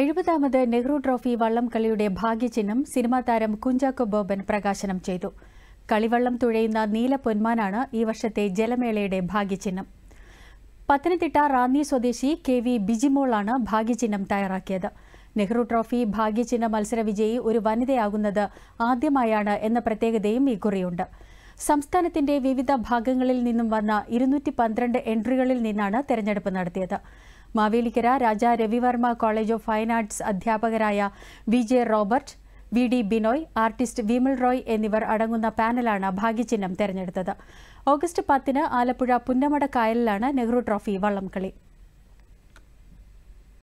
എഴുപതാമത് Nehru trophy വള്ളംകളിയുടെ ഭാഗ്യചിഹ്നം cinema താരം കുഞ്ചാക്കോ ബോബൻ പ്രകാശനം ചെയ്തു കളിവള്ളം തുഴയുന്ന നീല പൊന്മാനാണ് ഈ വർഷത്തെ ജലമേളയുടെ ഭാഗ്യചിഹ്നം പത്തനംതിട്ട റാന്നി സ്വദേശി കെ വി ബിജിമോളാണ് ഭാഗ്യചിഹ്നം തയ്യാറാക്കിയത് നെഹ്റു ട്രോഫി ഭാഗ്യചിഹ്ന മത്സര വിജയി ഒരു വനിതയാകുന്നത് ആദ്യമായാണ് എന്ന പ്രത്യേകതയും ഇക്കുറിയുണ്ട് സംസ്ഥാനത്തിന്റെ വിവിധ ഭാഗങ്ങളിൽ നിന്നും വന്ന ഇരുന്നൂറ്റി പന്ത്രണ്ട് എൻട്രികളിൽ നിന്നാണ് തെരഞ്ഞെടുപ്പ് നടത്തിയത് Mavelikara Raja Ravivarma college of fine arts അധ്യാപകരായ V J Robert V D Binoy artist Vimal Roy എന്നിവർ അടങ്ങുന്ന പാനലാണ് ഭാഗ്യചിഹ്നം തെരഞ്ഞെടുത്തത് ഓഗസ്റ്റ് പത്തിന് ആലപ്പുഴ പുന്നമട കായലിലാണ് നെഹ്റു ട്രോഫി വള്ളംകളി